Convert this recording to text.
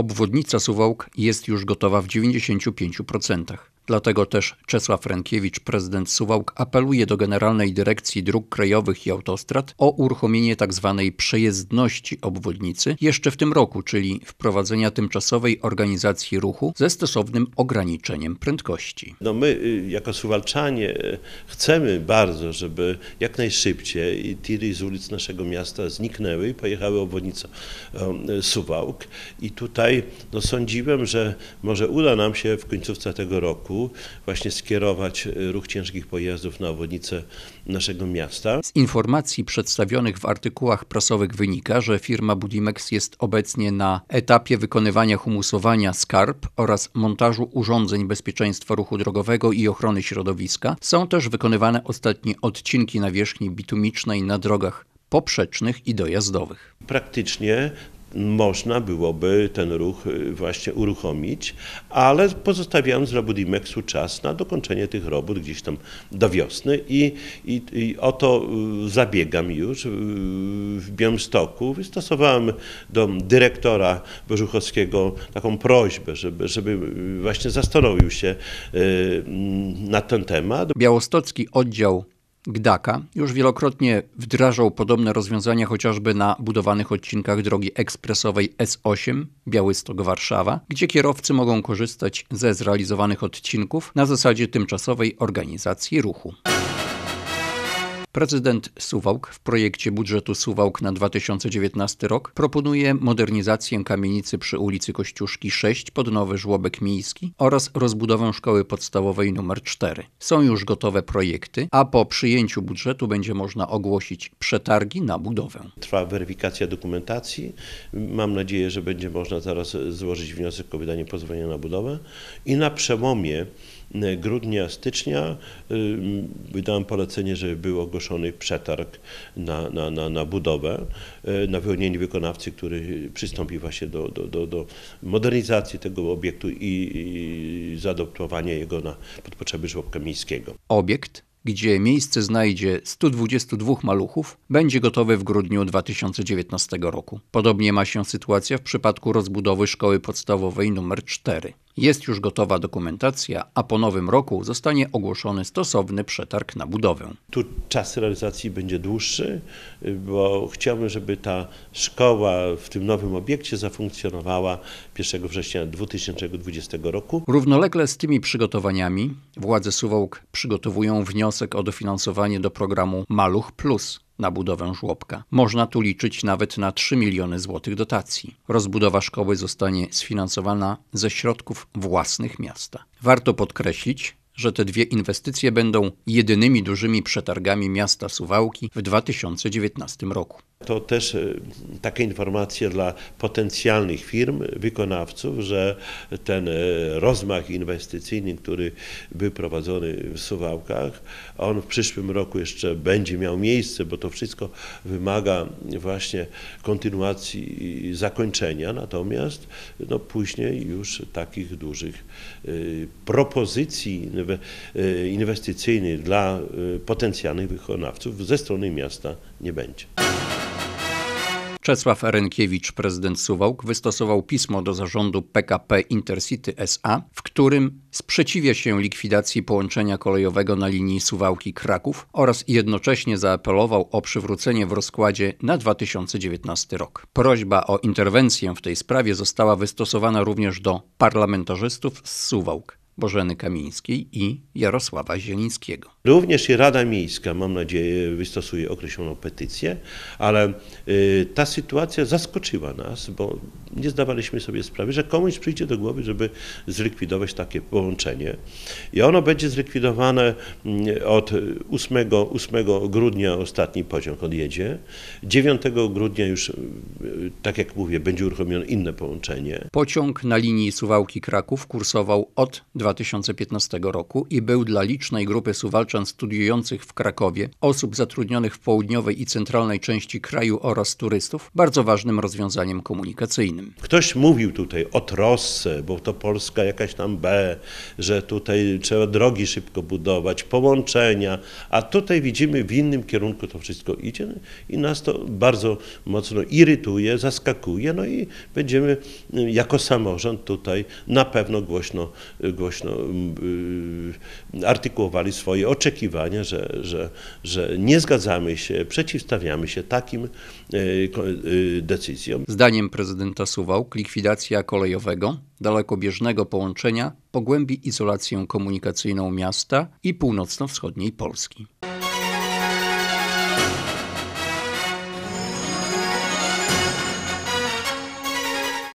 obwodnica Suwałk jest już gotowa w 95%. Dlatego też Czesław Frankiewicz, prezydent Suwałk, apeluje do Generalnej Dyrekcji Dróg Krajowych i Autostrad o uruchomienie tzw. Tak przejezdności obwodnicy jeszcze w tym roku, czyli wprowadzenia tymczasowej organizacji ruchu ze stosownym ograniczeniem prędkości. No my y, jako suwalczanie y, chcemy bardzo, żeby jak najszybciej tiry z ulic naszego miasta zniknęły i pojechały obwodnicą y, Suwałk. I tutaj no, sądziłem, że może uda nam się w końcówce tego roku właśnie skierować e, ruch ciężkich pojazdów na obwodnicę naszego miasta. Z informacji przedstawionych w artykułach prasowych wynika, że firma Budimex jest obecnie na etapie wykonywania humusowania skarb oraz montażu urządzeń bezpieczeństwa ruchu drogowego i ochrony środowiska. Są też wykonywane ostatnie odcinki nawierzchni bitumicznej na drogach poprzecznych i dojazdowych. Praktycznie można byłoby ten ruch y, właśnie uruchomić, ale pozostawiając dla Budimexu czas na dokończenie tych robót gdzieś tam do wiosny i, i, i o to y, zabiegam już y, w Białymstoku. Wystosowałem do dyrektora Bożuchowskiego taką prośbę, żeby, żeby właśnie zastanowił się na ten temat. Białostocki oddział Gdaka już wielokrotnie wdrażał podobne rozwiązania chociażby na budowanych odcinkach drogi ekspresowej S8 Białystok-Warszawa, gdzie kierowcy mogą korzystać ze zrealizowanych odcinków na zasadzie tymczasowej organizacji ruchu. Prezydent Suwałk w projekcie budżetu Suwałk na 2019 rok proponuje modernizację kamienicy przy ulicy Kościuszki 6 pod nowy żłobek miejski oraz rozbudowę szkoły podstawowej nr 4. Są już gotowe projekty, a po przyjęciu budżetu będzie można ogłosić przetargi na budowę. Trwa weryfikacja dokumentacji. Mam nadzieję, że będzie można zaraz złożyć wniosek o wydanie pozwolenia na budowę i na przełomie grudnia, stycznia y, wydałem polecenie, żeby był ogłoszony przetarg na, na, na, na budowę, y, na wyłonienie wykonawcy, który przystąpi właśnie do, do, do, do modernizacji tego obiektu i, i zaadoptowania jego na, pod potrzeby żłobka miejskiego. Obiekt gdzie miejsce znajdzie 122 maluchów, będzie gotowy w grudniu 2019 roku. Podobnie ma się sytuacja w przypadku rozbudowy szkoły podstawowej nr 4. Jest już gotowa dokumentacja, a po nowym roku zostanie ogłoszony stosowny przetarg na budowę. Tu czas realizacji będzie dłuższy, y, bo chciałbym, żeby ta szkoła w tym nowym obiekcie zafunkcjonowała 1 września 2020 roku. Równolegle z tymi przygotowaniami władze Suwałk przygotowują wniosek o dofinansowanie do programu Maluch Plus na budowę żłobka. Można tu liczyć nawet na 3 miliony złotych dotacji. Rozbudowa szkoły zostanie sfinansowana ze środków własnych miasta. Warto podkreślić, że te dwie inwestycje będą jedynymi dużymi przetargami miasta Suwałki w 2019 roku. To też e, takie informacje dla potencjalnych firm, wykonawców, że ten e, rozmach inwestycyjny, który był prowadzony w Suwałkach, on w przyszłym roku jeszcze będzie miał miejsce, bo to wszystko wymaga właśnie kontynuacji zakończenia, natomiast no później już takich dużych e, propozycji E, inwestycyjny dla e, potencjalnych wykonawców ze strony miasta nie będzie. Czesław Renkiewicz, prezydent Suwałk, wystosował pismo do zarządu PKP Intercity SA, w którym sprzeciwia się likwidacji połączenia kolejowego na linii Suwałki-Kraków oraz jednocześnie zaapelował o przywrócenie w rozkładzie na 2019 rok. Prośba o interwencję w tej sprawie została wystosowana również do parlamentarzystów z Suwałk. Bożeny Kamińskiej i Jarosława Zielińskiego. Również i Rada Miejska, mam nadzieję, wystosuje określoną petycję, ale y, ta sytuacja zaskoczyła nas, bo nie zdawaliśmy sobie sprawy, że komuś przyjdzie do głowy, żeby zlikwidować takie połączenie. I ono będzie zlikwidowane mm, od 8, 8 grudnia, ostatni pociąg odjedzie. 9 grudnia już, y, tak jak mówię, będzie uruchomione inne połączenie. Pociąg na linii Suwałki-Kraków kursował od 2015 roku i był dla licznej grupy Suwalczyków Poznańczaczan studiujących w Krakowie, osób zatrudnionych w południowej i centralnej części kraju oraz turystów bardzo ważnym rozwiązaniem komunikacyjnym. Ktoś mówił tutaj o trosce, bo to Polska jakaś tam B, że tutaj trzeba drogi szybko budować, połączenia, a tutaj widzimy w innym kierunku to wszystko idzie no i nas to bardzo mocno irytuje, zaskakuje, no i będziemy y, jako samorząd tutaj na pewno głośno, głośno mm, y, artykułowali swoje oczekiwania oczekiwania, że, że, że nie zgadzamy się, przeciwstawiamy się takim e, e, decyzjom. Zdaniem prezydenta Suwałk likwidacja kolejowego, dalekobieżnego połączenia pogłębi izolację komunikacyjną miasta i północno-wschodniej Polski.